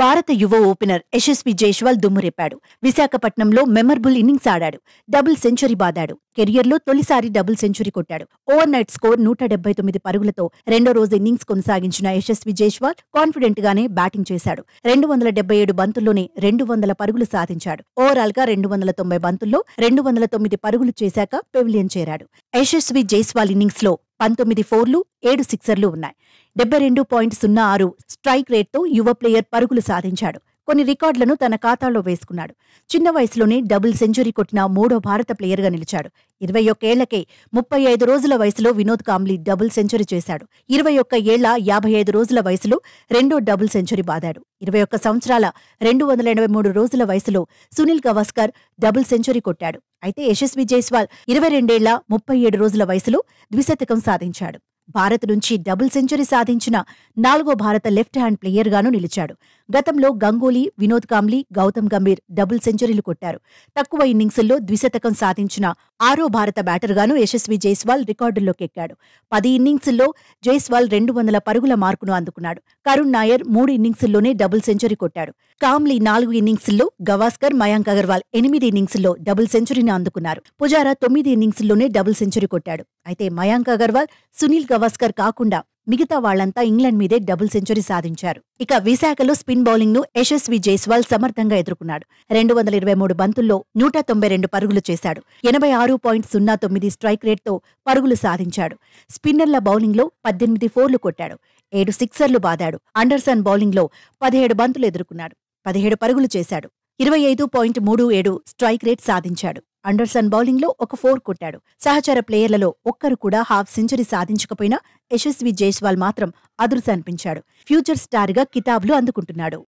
భారత యువ ఓపెనర్ యశస్వి జైష్వాల్ దుమ్మురేపాడు విశాఖపట్నంలో మెమరబుల్ ఇన్నింగ్స్ ఆడాడు డబుల్ సెంచరీ బాదాడు కెరియర్లో తొలిసారి డబుల్ సెంచరీ కొట్టాడు ఓవర్ నైట్ స్కోర్ నూట డెబ్బై తొమ్మిది పరుగులతో రెండో రోజు ఇన్నింగ్స్ కొనసాగించిన యశస్వి జైష్వాల్ కాన్ఫిడెంట్ గానే బ్యాటింగ్ చేశాడు రెండు వందల డెబ్బై ఏడు బంతుల్లోనే రెండు వందల పరుగులు సాధించాడు ఓవరాల్ గా రెండు వందల తొంభై బంతుల్లో రెండు వందల తొమ్మిది పరుగులు చేశాక పెవిలియన్ చేరాడు యశస్వి జైస్వాల్ ఇన్నింగ్స్ లో పంతొమ్మిది ఫోర్లు ఏడు సిక్సర్లు ఉన్నాయి డెబ్బై రెండు పాయింట్ సున్నా ఆరు స్ట్రైక్ రేట్తో యువ ప్లేయర్ పరుగులు సాధించాడు కొన్ని రికార్డులను తన ఖాతాలో వేసుకున్నాడు చిన్న వయసులోనే డబుల్ సెంచరీ కొట్టిన మూడో భారత ప్లేయర్గా నిలిచాడు ఇరవై ఒక్కేళ్లకే ముప్పై ఐదు రోజుల వయసులో వినోద్ కాంబ్లీ డబుల్ సెంచరీ చేశాడు ఇరవై ఒక్క ఏళ్ల యాభై ఐదు రోజుల వయసులో రెండో డబుల్ సెంచరీ బాదాడు ఇరవై ఒక్క సంవత్సరాల రెండు వందల ఎనభై మూడు రోజుల వయసులో సునీల్ గవాస్కర్ డబుల్ సెంచరీ కొట్టాడు అయితే యశస్వి జైస్వాల్ ఇరవై రెండేళ్ల ముప్పై ఏడు రోజుల వయసులో ద్విశతకం సాధించాడు భారత్ నుంచి డబుల్ సెంచరీ సాధించిన నాలుగో భారత లెఫ్ట్ హ్యాండ్ గాను నిలిచాడు గతంలో గంగూలీ వినోద్ కాంబ్లీ గౌతమ్ గంభీర్ డబుల్ సెంచరీలు కొట్టారు తక్కువ ఇన్నింగ్స్లో ద్విశతకం సాధించిన ఆరో భారత బ్యాటర్గాను యశస్వి జైస్వాల్ రికార్డుల్లోకెక్కాడు పది ఇన్నింగ్స్ల్లో జైస్వాల్ రెండు వందల పరుగుల మార్కును అందుకున్నాడు కరుణ్ నాయర్ మూడు ఇన్నింగ్స్ల్లోనే డబుల్ సెంచరీ కొట్టాడు కామ్లీ నాలుగు ఇన్నింగ్స్లో గవాస్కర్ మయాంక్ అగర్వాల్ ఎనిమిది ఇన్నింగ్స్లో డబుల్ సెంచరీని అందుకున్నారు పుజారా తొమ్మిది ఇన్నింగ్స్లోనే డబుల్ సెంచరీ కొట్టాడు అయితే మయాంక్ అగర్వాల్ సునీల్ గవాస్కర్ కాకుండా మిగతా వాళ్లంతా ఇంగ్లాండ్ మీదే డబుల్ సెంచరీ సాధించారు ఇక విశాఖలో స్పిన్ బౌలింగ్ ను యశస్వి జైస్వాల్ సమర్థంగా ఎదుర్కొన్నాడు రెండు వందల ఇరవై మూడు బంతుల్లో నూట తొంభై రెండు పరుగులు చేశాడు ఎనభై ఆరు పాయింట్ సున్నా తొమ్మిది స్ట్రైక్ రేట్తో పరుగులు సాధించాడు స్పిన్నర్ల బౌలింగ్లో పద్దెనిమిది ఫోర్లు కొట్టాడు ఏడు సిక్సర్లు బాదాడు అండర్సన్ బౌలింగ్లో పదిహేడు బంతులు ఎదుర్కొన్నాడు పదిహేడు పరుగులు చేశాడు ఇరవై ఐదు పాయింట్ మూడు ఏడు స్ట్రైక్ రేట్ సాధించాడు అండర్సన్ బౌలింగ్లో ఒక ఫోర్ కొట్టాడు సహచర ప్లేయర్లలో ఒక్కరు కూడా హాఫ్ సెంచరీ సాధించకపోయినా యశస్వి జైస్వాల్ మాత్రం అదృశ అనిపించాడు ఫ్యూచర్ స్టార్గా కితాబ్లు అందుకుంటున్నాడు